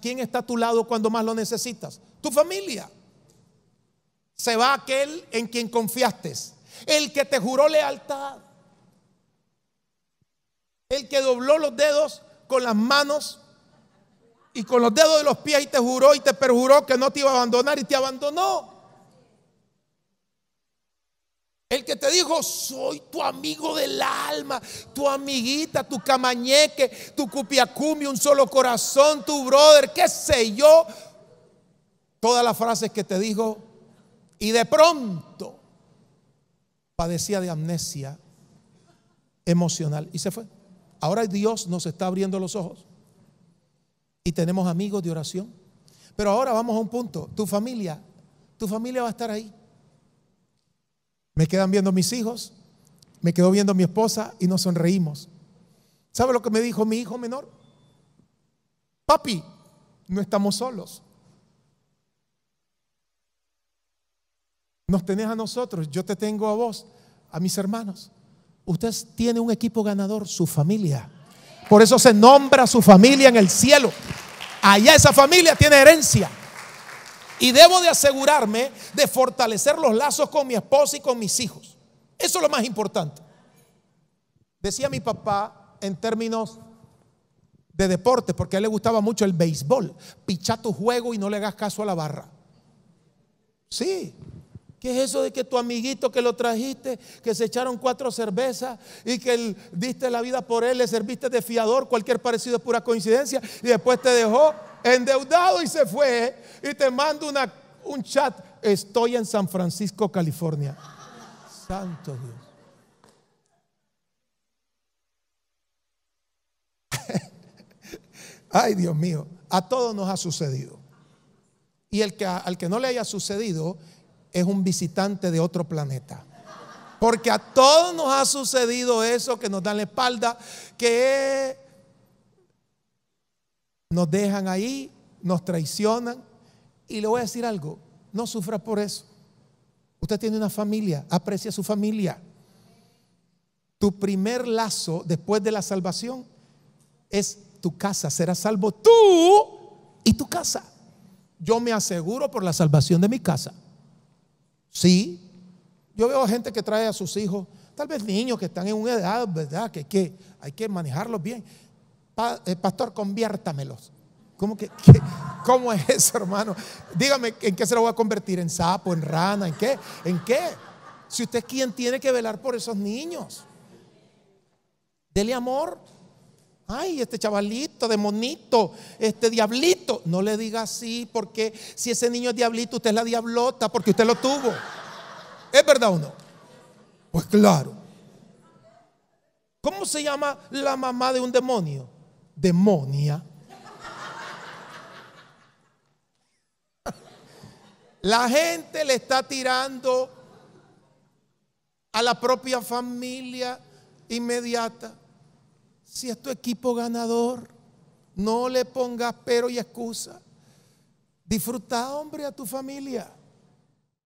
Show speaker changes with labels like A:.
A: ¿Quién está a tu lado cuando más lo necesitas? Tu familia. Se va aquel en quien confiaste, el que te juró lealtad, el que dobló los dedos con las manos y con los dedos de los pies y te juró y te perjuró que no te iba a abandonar y te abandonó. que te dijo, soy tu amigo del alma, tu amiguita, tu camañeque, tu cupiacumi, un solo corazón, tu brother, qué sé yo. Todas las frases que te dijo. Y de pronto padecía de amnesia emocional y se fue. Ahora Dios nos está abriendo los ojos y tenemos amigos de oración. Pero ahora vamos a un punto. Tu familia, tu familia va a estar ahí. Me quedan viendo mis hijos, me quedó viendo mi esposa y nos sonreímos. ¿Sabe lo que me dijo mi hijo menor? Papi, no estamos solos. Nos tenés a nosotros, yo te tengo a vos, a mis hermanos. Usted tiene un equipo ganador, su familia. Por eso se nombra su familia en el cielo. Allá esa familia tiene herencia. Y debo de asegurarme de fortalecer los lazos con mi esposa y con mis hijos. Eso es lo más importante. Decía mi papá en términos de deporte, porque a él le gustaba mucho el béisbol. Picha tu juego y no le hagas caso a la barra. Sí. ¿Qué es eso de que tu amiguito que lo trajiste, que se echaron cuatro cervezas y que diste la vida por él, le serviste de fiador, cualquier parecido es pura coincidencia y después te dejó? endeudado y se fue y te mando una, un chat, estoy en San Francisco, California. Santo Dios. Ay, Dios mío, a todos nos ha sucedido. Y el que, al que no le haya sucedido es un visitante de otro planeta. Porque a todos nos ha sucedido eso, que nos dan la espalda, que nos dejan ahí, nos traicionan. Y le voy a decir algo, no sufra por eso. Usted tiene una familia, aprecia su familia. Tu primer lazo después de la salvación es tu casa. Serás salvo tú y tu casa. Yo me aseguro por la salvación de mi casa. Sí, yo veo gente que trae a sus hijos, tal vez niños que están en una edad, ¿verdad? Que, que hay que manejarlos bien. Eh, pastor, conviértamelos. ¿Cómo, es eso, hermano? Dígame, ¿en qué se lo voy a convertir? ¿En sapo? ¿En rana? ¿En qué? ¿En qué? Si usted es quien tiene que velar por esos niños. Dele amor. Ay, este chavalito, demonito, este diablito. No le diga así, porque si ese niño es diablito, usted es la diablota, porque usted lo tuvo. ¿Es verdad o no? Pues claro. ¿Cómo se llama la mamá de un demonio? demonia. La gente le está tirando a la propia familia inmediata. Si es tu equipo ganador, no le pongas pero y excusa. Disfruta, hombre, a tu familia.